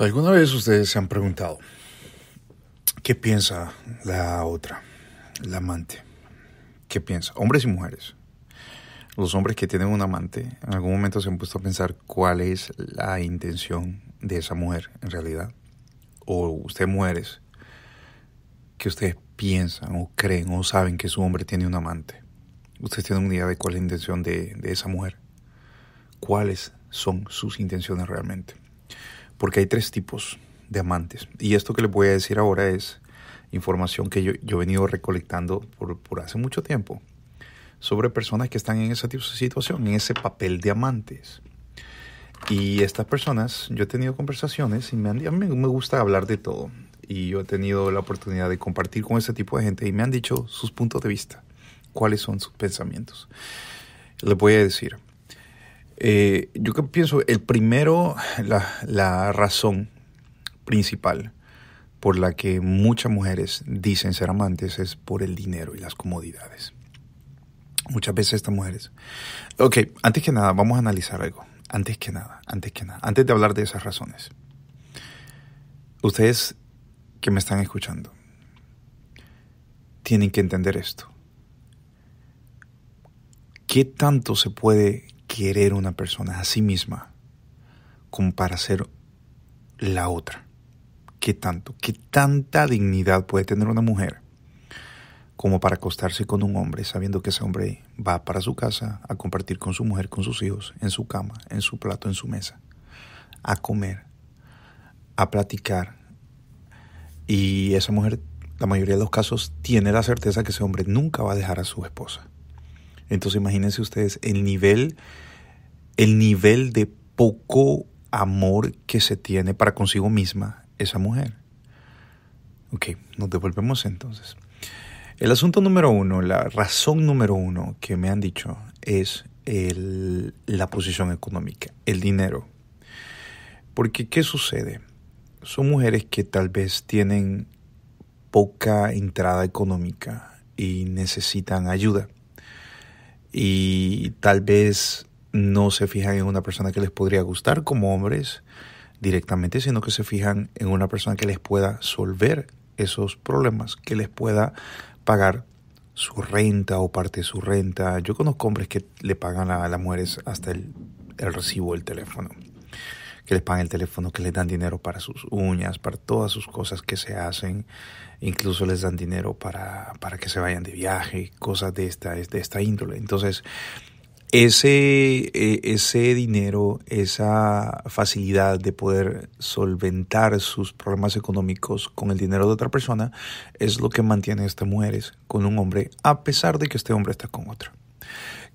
¿Alguna vez ustedes se han preguntado qué piensa la otra, la amante? ¿Qué piensa? Hombres y mujeres. Los hombres que tienen un amante en algún momento se han puesto a pensar cuál es la intención de esa mujer en realidad. O ustedes mujeres, que ustedes piensan o creen o saben que su hombre tiene un amante. Ustedes tienen una idea de cuál es la intención de esa mujer. ¿Cuáles son sus intenciones realmente? porque hay tres tipos de amantes. Y esto que les voy a decir ahora es información que yo, he venido recolectando por, hace mucho tiempo sobre personas que están en ese tipo de situación, en ese papel de amantes. Y estas personas, yo he tenido conversaciones y me han, a mí me gusta hablar de todo. Y yo he tenido la oportunidad de compartir con ese tipo de gente y me han dicho sus puntos de vista, cuáles son sus pensamientos. Les voy a decir, eh, yo que pienso, el primero, la, la razón principal por la que muchas mujeres dicen ser amantes es por el dinero y las comodidades. Muchas veces estas mujeres. Ok, antes que nada, vamos a analizar algo. Antes que nada, antes que nada, antes de hablar de esas razones. Ustedes que me están escuchando, tienen que entender esto. ¿Qué tanto se puede querer una persona a sí misma como para ser la otra. ¿Qué tanto? ¿Qué tanta dignidad puede tener una mujer como para acostarse con un hombre sabiendo que ese hombre va para su casa a compartir con su mujer, con sus hijos, en su cama, en su plato, en su mesa, a comer, a platicar? Y esa mujer, la mayoría de los casos, tiene la certeza que ese hombre nunca va a dejar a su esposa. Entonces imagínense ustedes el nivel, el nivel de poco amor que se tiene para consigo misma esa mujer. Ok, nos devolvemos entonces. El asunto número uno, la razón número uno que me han dicho es la posición económica, el dinero. Porque ¿qué sucede? Son mujeres que tal vez tienen poca entrada económica y necesitan ayuda y tal vez no se fijan en una persona que les podría gustar como hombres directamente, sino que se fijan en una persona que les pueda solver esos problemas, que les pueda pagar su renta o parte de su renta. Yo conozco hombres que le pagan a las mujeres hasta el, el recibo del teléfono que les pagan el teléfono, que les dan dinero para sus uñas, para todas sus cosas que se hacen, incluso les dan dinero para, para que se vayan de viaje, cosas de esta, de esta índole. Entonces, ese, e, ese dinero, esa facilidad de poder solventar sus problemas económicos con el dinero de otra persona, es lo que mantiene a estas mujeres con un hombre, a pesar de que este hombre está con otro.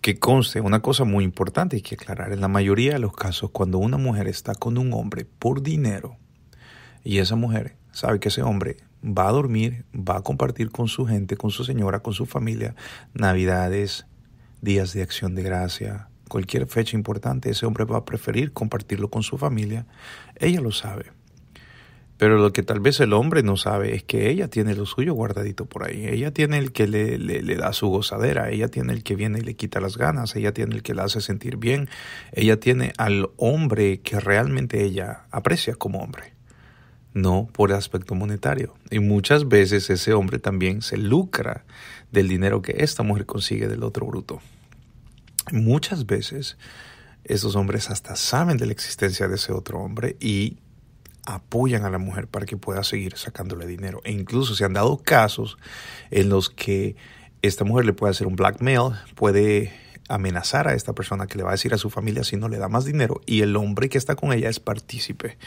Que conste, una cosa muy importante y que aclarar, en la mayoría de los casos cuando una mujer está con un hombre por dinero y esa mujer sabe que ese hombre va a dormir, va a compartir con su gente, con su señora, con su familia, navidades, días de acción de gracia, cualquier fecha importante, ese hombre va a preferir compartirlo con su familia, ella lo sabe. Pero lo que tal vez el hombre no sabe es que ella tiene lo suyo guardadito por ahí. Ella tiene el que le, da su gozadera, ella tiene el que viene y le quita las ganas, ella tiene el que la hace sentir bien, ella tiene al hombre que realmente ella aprecia como hombre, no por el aspecto monetario. Y muchas veces ese hombre también se lucra del dinero que esta mujer consigue del otro bruto. Muchas veces esos hombres hasta saben de la existencia de ese otro hombre y apoyan a la mujer para que pueda seguir sacándole dinero. E incluso se han dado casos en los que esta mujer le puede hacer un blackmail, puede amenazar a esta persona que le va a decir a su familia si no le da más dinero y el hombre que está con ella es partícipe.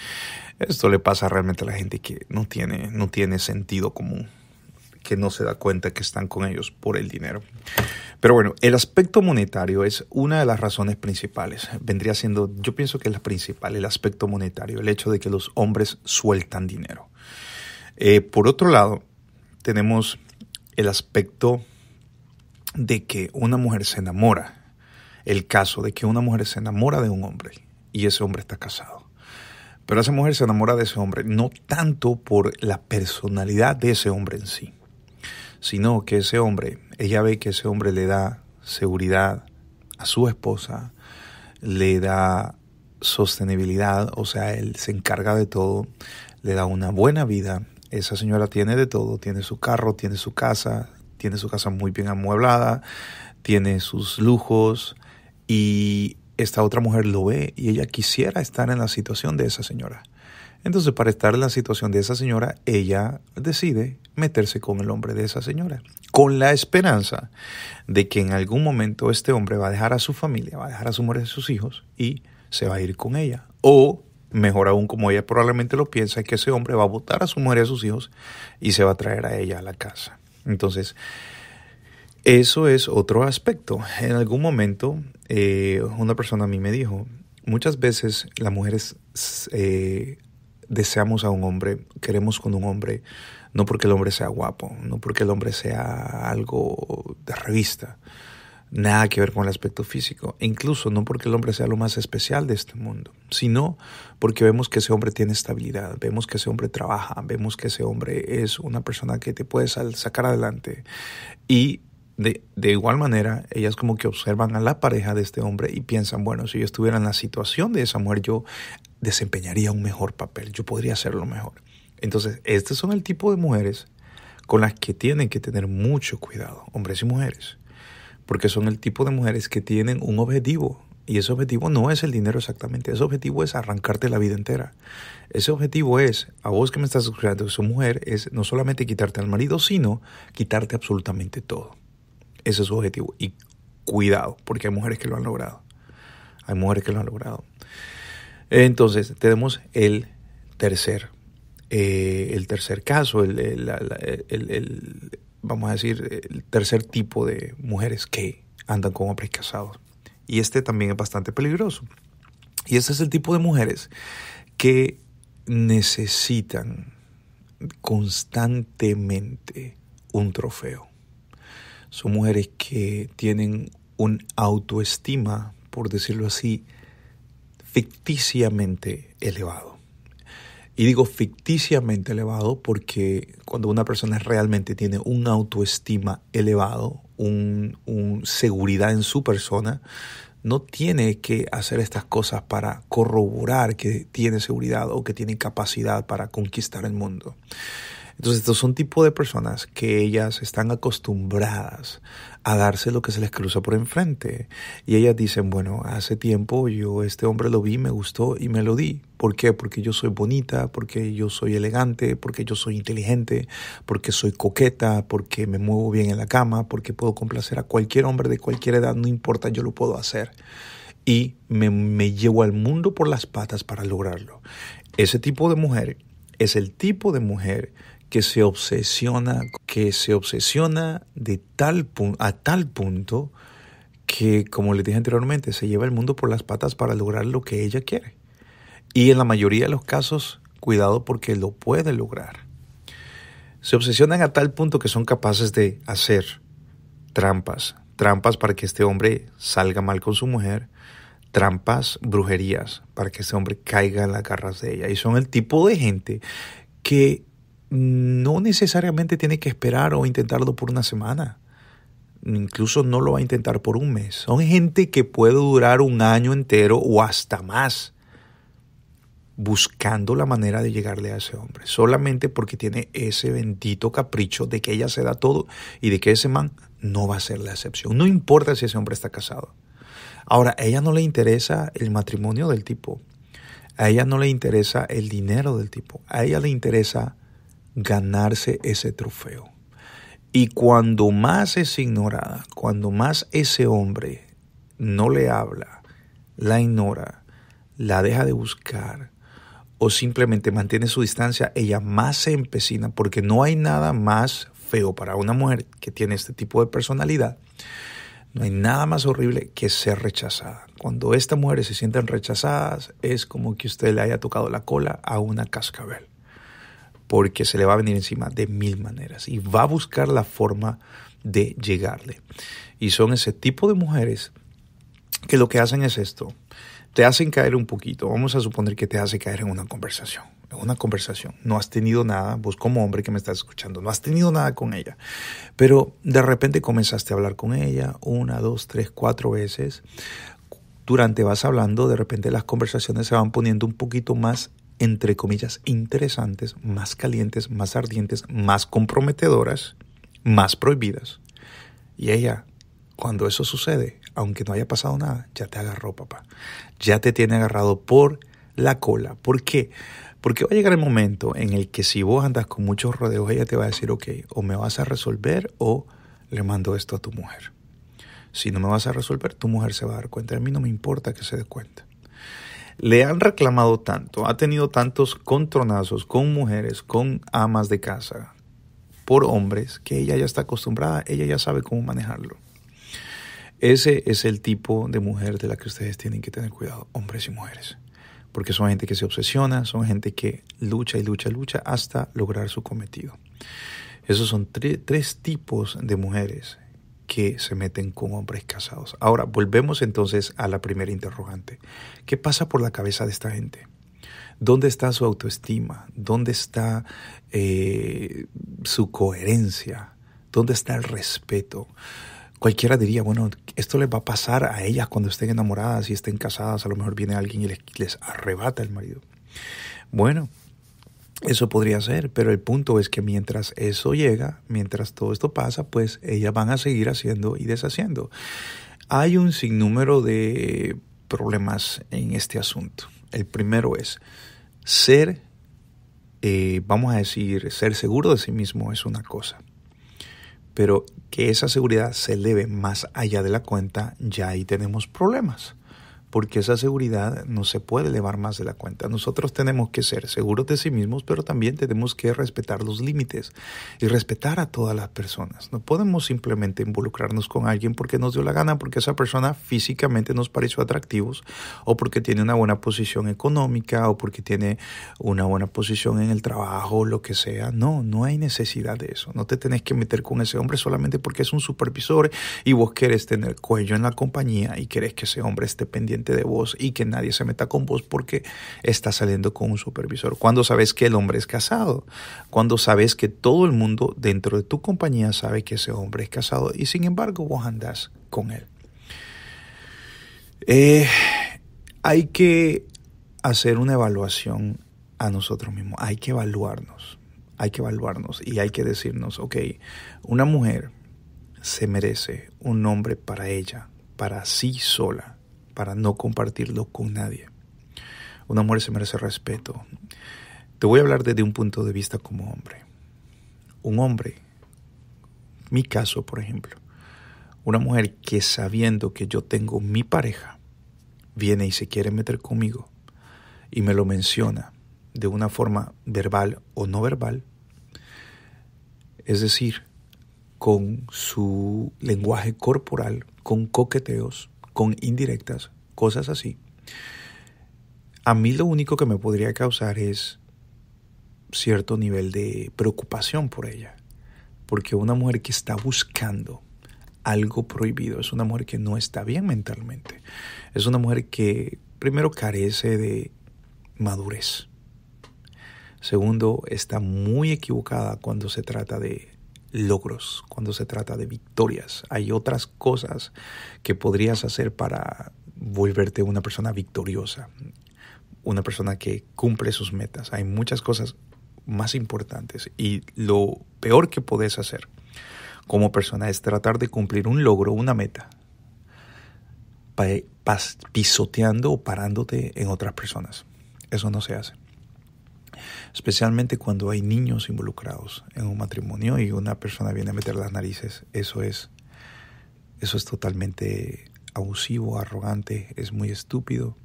Esto le pasa realmente a la gente que no tiene, no tiene sentido común que no se da cuenta que están con ellos por el dinero. Pero bueno, el aspecto monetario es una de las razones principales. Vendría siendo, yo pienso que es la principal, el aspecto monetario, el hecho de que los hombres sueltan dinero. Eh, por otro lado, tenemos el aspecto de que una mujer se enamora. El caso de que una mujer se enamora de un hombre y ese hombre está casado. Pero esa mujer se enamora de ese hombre, no tanto por la personalidad de ese hombre en sí, sino que ese hombre, ella ve que ese hombre le da seguridad a su esposa, le da sostenibilidad, o sea, él se encarga de todo, le da una buena vida. Esa señora tiene de todo, tiene su carro, tiene su casa, tiene su casa muy bien amueblada, tiene sus lujos y esta otra mujer lo ve y ella quisiera estar en la situación de esa señora. Entonces, para estar en la situación de esa señora, ella decide meterse con el hombre de esa señora, con la esperanza de que en algún momento este hombre va a dejar a su familia, va a dejar a su mujer y a sus hijos y se va a ir con ella. O, mejor aún, como ella probablemente lo piensa, que ese hombre va a votar a su mujer y a sus hijos y se va a traer a ella a la casa. Entonces, eso es otro aspecto. En algún momento, eh, una persona a mí me dijo, muchas veces las mujeres eh, deseamos a un hombre, queremos con un hombre no porque el hombre sea guapo, no porque el hombre sea algo de revista, nada que ver con el aspecto físico, e incluso no porque el hombre sea lo más especial de este mundo, sino porque vemos que ese hombre tiene estabilidad, vemos que ese hombre trabaja, vemos que ese hombre es una persona que te puede sacar adelante y de, de, igual manera, ellas como que observan a la pareja de este hombre y piensan, bueno, si yo estuviera en la situación de esa mujer, yo desempeñaría un mejor papel, yo podría hacerlo mejor. Entonces, estos son el tipo de mujeres con las que tienen que tener mucho cuidado, hombres y mujeres, porque son el tipo de mujeres que tienen un objetivo, y ese objetivo no es el dinero exactamente, ese objetivo es arrancarte la vida entera. Ese objetivo es, a vos que me estás escuchando, que su mujer, es no solamente quitarte al marido, sino quitarte absolutamente todo. Ese es su objetivo. Y cuidado, porque hay mujeres que lo han logrado. Hay mujeres que lo han logrado. Entonces, tenemos el tercer eh, el tercer caso, eh, el, vamos a decir, el tercer tipo de mujeres que andan con hombres casados. Y este también es bastante peligroso. Y este es el tipo de mujeres que necesitan constantemente un trofeo. Son mujeres que tienen un autoestima, por decirlo así, ficticiamente elevado. Y digo ficticiamente elevado porque cuando una persona realmente tiene un autoestima elevado, una seguridad en su persona, no tiene que hacer estas cosas para corroborar que tiene seguridad o que tiene capacidad para conquistar el mundo. Entonces, estos son tipo de personas que ellas están acostumbradas a darse lo que se les cruza por enfrente. Y ellas dicen, bueno, hace tiempo yo este hombre lo vi, me gustó y me lo di. ¿Por qué? Porque yo soy bonita, porque yo soy elegante, porque yo soy inteligente, porque soy coqueta, porque me muevo bien en la cama, porque puedo complacer a cualquier hombre de cualquier edad, no importa, yo lo puedo hacer. Y me, me llevo al mundo por las patas para lograrlo. Ese tipo de mujer es el tipo de mujer que se obsesiona, que se obsesiona de tal a tal punto que, como les dije anteriormente, se lleva el mundo por las patas para lograr lo que ella quiere. Y en la mayoría de los casos, cuidado porque lo puede lograr. Se obsesionan a tal punto que son capaces de hacer trampas, trampas para que este hombre salga mal con su mujer, trampas, brujerías, para que este hombre caiga en las garras de ella. Y son el tipo de gente que no necesariamente tiene que esperar o intentarlo por una semana. Incluso no lo va a intentar por un mes. Son gente que puede durar un año entero o hasta más buscando la manera de llegarle a ese hombre, solamente porque tiene ese bendito capricho de que ella se da todo y de que ese man no va a ser la excepción. No importa si ese hombre está casado. Ahora, a ella no le interesa el matrimonio del tipo, a ella no le interesa el dinero del tipo, a ella le interesa ganarse ese trofeo. Y cuando más es ignorada, cuando más ese hombre no le habla, la ignora, la deja de buscar o simplemente mantiene su distancia, ella más se empecina porque no hay nada más feo para una mujer que tiene este tipo de personalidad. No hay nada más horrible que ser rechazada. Cuando estas mujeres se sienten rechazadas, es como que usted le haya tocado la cola a una cascabel porque se le va a venir encima de mil maneras y va a buscar la forma de llegarle. Y son ese tipo de mujeres que lo que hacen es esto. Te hacen caer un poquito. Vamos a suponer que te hace caer en una conversación. En una conversación. No has tenido nada, vos como hombre que me estás escuchando, no has tenido nada con ella. Pero de repente comenzaste a hablar con ella una, dos, tres, cuatro veces. Durante vas hablando, de repente las conversaciones se van poniendo un poquito más entre comillas, interesantes, más calientes, más ardientes, más comprometedoras, más prohibidas. Y ella, cuando eso sucede, aunque no haya pasado nada, ya te agarró, papá. Ya te tiene agarrado por la cola. ¿Por qué? Porque va a llegar el momento en el que si vos andas con muchos rodeos, ella te va a decir, ok, o me vas a resolver o le mando esto a tu mujer. Si no me vas a resolver, tu mujer se va a dar cuenta. A mí no me importa que se dé cuenta le han reclamado tanto, ha tenido tantos contronazos con mujeres, con amas de casa, por hombres, que ella ya está acostumbrada, ella ya sabe cómo manejarlo. Ese es el tipo de mujer de la que ustedes tienen que tener cuidado, hombres y mujeres. Porque son gente que se obsesiona, son gente que lucha y lucha, y lucha hasta lograr su cometido. Esos son tres tipos de mujeres se meten con hombres casados. Ahora, volvemos entonces a la primera interrogante. ¿Qué pasa por la cabeza de esta gente? ¿Dónde está su autoestima? ¿Dónde está eh, su coherencia? ¿Dónde está el respeto? Cualquiera diría, bueno, esto les va a pasar a ellas cuando estén enamoradas y estén casadas. A lo mejor viene alguien y les arrebata el marido. Bueno, eso podría ser, pero el punto es que mientras eso llega, mientras todo esto pasa, pues ellas van a seguir haciendo y deshaciendo. Hay un sinnúmero de problemas en este asunto. El primero es ser, eh, vamos a decir, ser seguro de sí mismo es una cosa, pero que esa seguridad se eleve más allá de la cuenta, ya ahí tenemos problemas porque esa seguridad no se puede elevar más de la cuenta. Nosotros tenemos que ser seguros de sí mismos, pero también tenemos que respetar los límites y respetar a todas las personas. No podemos simplemente involucrarnos con alguien porque nos dio la gana, porque esa persona físicamente nos pareció atractivos o porque tiene una buena posición económica o porque tiene una buena posición en el trabajo, lo que sea. No, no hay necesidad de eso. No te tenés que meter con ese hombre solamente porque es un supervisor y vos querés tener cuello en la compañía y querés que ese hombre esté pendiente de vos y que nadie se meta con vos porque está saliendo con un supervisor. Cuando sabes que el hombre es casado, cuando sabes que todo el mundo dentro de tu compañía sabe que ese hombre es casado y sin embargo vos andás con él. Eh, hay que hacer una evaluación a nosotros mismos, hay que evaluarnos, hay que evaluarnos y hay que decirnos, ok, una mujer se merece un hombre para ella, para sí sola para no compartirlo con nadie. Una mujer se merece respeto. Te voy a hablar desde un punto de vista como hombre. Un hombre, mi caso por ejemplo, una mujer que sabiendo que yo tengo mi pareja, viene y se quiere meter conmigo y me lo menciona de una forma verbal o no verbal, es decir, con su lenguaje corporal, con coqueteos, con indirectas, cosas así. A mí lo único que me podría causar es cierto nivel de preocupación por ella, porque una mujer que está buscando algo prohibido es una mujer que no está bien mentalmente, es una mujer que primero carece de madurez, segundo está muy equivocada cuando se trata de logros, cuando se trata de victorias. Hay otras cosas que podrías hacer para volverte una persona victoriosa, una persona que cumple sus metas. Hay muchas cosas más importantes y lo peor que podés hacer como persona es tratar de cumplir un logro, una meta, eh, pisoteando o parándote en otras personas. Eso no se hace especialmente cuando hay niños involucrados en un matrimonio y una persona viene a meter las narices. Eso es, eso es totalmente abusivo, arrogante, es muy estúpido.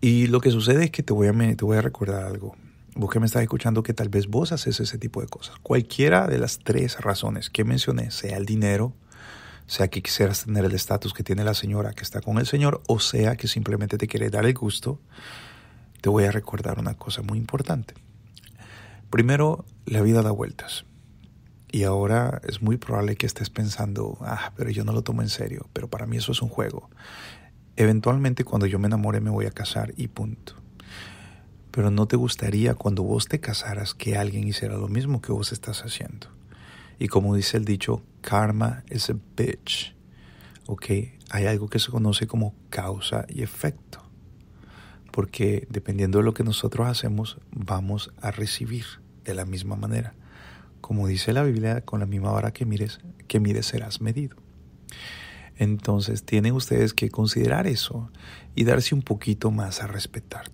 Y lo que sucede es que te voy a, te voy a recordar algo. Vos que me estás escuchando que tal vez vos haces ese tipo de cosas. Cualquiera de las tres razones que mencioné, sea el dinero, sea que quisieras tener el estatus que tiene la señora que está con el señor, o sea que simplemente te quiere dar el gusto, te voy a recordar una cosa muy importante. Primero, la vida da vueltas. Y ahora es muy probable que estés pensando, ah, pero yo no lo tomo en serio, pero para mí eso es un juego. Eventualmente cuando yo me enamore me voy a casar y punto. Pero no te gustaría cuando vos te casaras que alguien hiciera lo mismo que vos estás haciendo. Y como dice el dicho, karma is a bitch. ¿Ok? Hay algo que se conoce como causa y efecto porque dependiendo de lo que nosotros hacemos, vamos a recibir de la misma manera. Como dice la Biblia, con la misma vara que mires, que mires serás medido. Entonces tienen ustedes que considerar eso y darse un poquito más a respetar.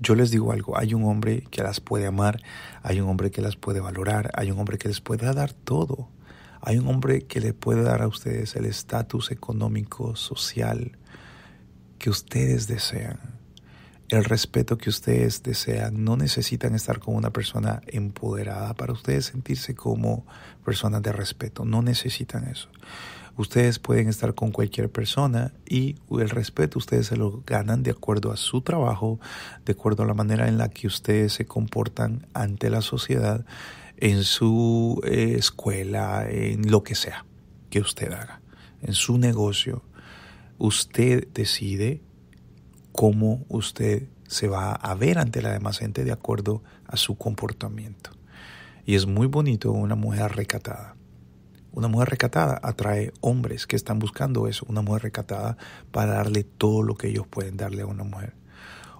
Yo les digo algo, hay un hombre que las puede amar, hay un hombre que las puede valorar, hay un hombre que les puede dar todo, hay un hombre que le puede dar a ustedes el estatus económico, social que ustedes desean el respeto que ustedes desean. No necesitan estar con una persona empoderada para ustedes sentirse como personas de respeto. No necesitan eso. Ustedes pueden estar con cualquier persona y el respeto ustedes se lo ganan de acuerdo a su trabajo, de acuerdo a la manera en la que ustedes se comportan ante la sociedad, en su eh, escuela, en lo que sea que usted haga, en su negocio. Usted decide cómo usted se va a ver ante la demás gente de acuerdo a su comportamiento. Y es muy bonito una mujer recatada. Una mujer recatada atrae hombres que están buscando eso, una mujer recatada para darle todo lo que ellos pueden darle a una mujer.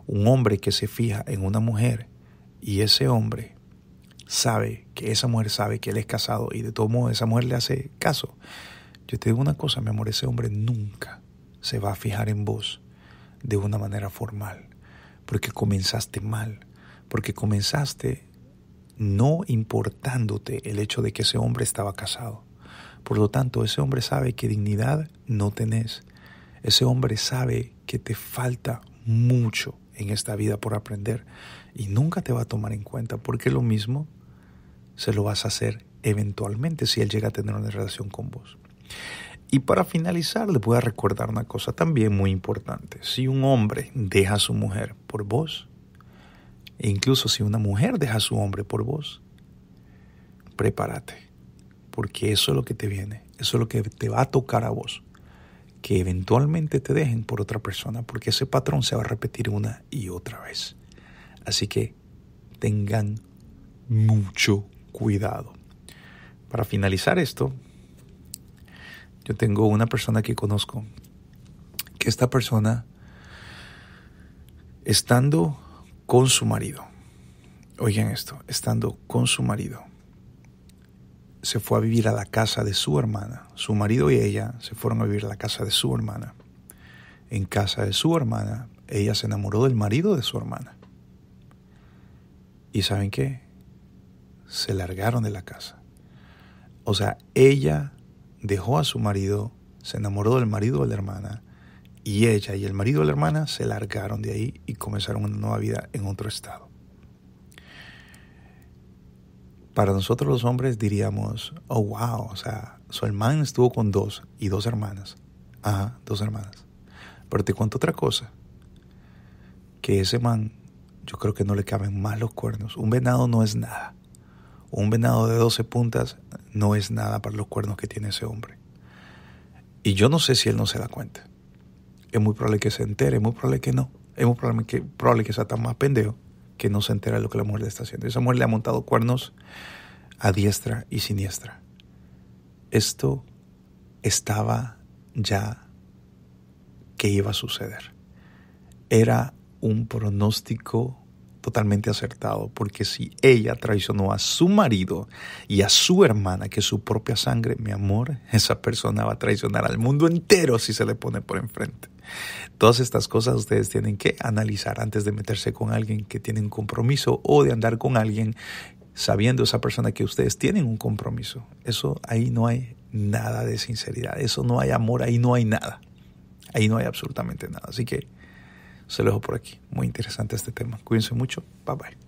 Un hombre que se fija en una mujer y ese hombre sabe que esa mujer sabe que él es casado y de todo modo esa mujer le hace caso. Yo te digo una cosa, mi amor, ese hombre nunca se va a fijar en vos de una manera formal, porque comenzaste mal, porque comenzaste no importándote el hecho de que ese hombre estaba casado. Por lo tanto, ese hombre sabe que dignidad no tenés. Ese hombre sabe que te falta mucho en esta vida por aprender y nunca te va a tomar en cuenta porque lo mismo se lo vas a hacer eventualmente si él llega a tener una relación con vos. Y para finalizar, les voy a recordar una cosa también muy importante. Si un hombre deja a su mujer por vos, e incluso si una mujer deja a su hombre por vos, prepárate, porque eso es lo que te viene, eso es lo que te va a tocar a vos, que eventualmente te dejen por otra persona, porque ese patrón se va a repetir una y otra vez. Así que tengan mucho cuidado. Para finalizar esto, yo tengo una persona que conozco, que esta persona, estando con su marido, oigan esto, estando con su marido, se fue a vivir a la casa de su hermana. Su marido y ella se fueron a vivir a la casa de su hermana. En casa de su hermana, ella se enamoró del marido de su hermana. ¿Y saben qué? Se largaron de la casa. O sea, ella dejó a su marido, se enamoró del marido de la hermana, y ella y el marido de la hermana se largaron de ahí y comenzaron una nueva vida en otro estado. Para nosotros los hombres diríamos, oh wow, o sea, su hermano estuvo con dos y dos hermanas. Ajá, dos hermanas. Pero te cuento otra cosa, que ese man, yo creo que no le caben más los cuernos. Un venado no es nada. Un venado de 12 puntas no es nada para los cuernos que tiene ese hombre. Y yo no sé si él no se da cuenta. Es muy probable que se entere, es muy probable que no. Es muy probable que, probable que sea tan más pendejo que no se entere de lo que la mujer le está haciendo. Esa mujer le ha montado cuernos a diestra y siniestra. Esto estaba ya que iba a suceder. Era un pronóstico totalmente acertado, porque si ella traicionó a su marido y a su hermana, que es su propia sangre, mi amor, esa persona va a traicionar al mundo entero si se le pone por enfrente. Todas estas cosas ustedes tienen que analizar antes de meterse con alguien que tiene un compromiso o de andar con alguien sabiendo esa persona que ustedes tienen un compromiso. Eso ahí no hay nada de sinceridad, eso no hay amor, ahí no hay nada. Ahí no hay absolutamente nada. Así que se lo dejo por aquí. Muy interesante este tema. Cuídense mucho. Bye bye.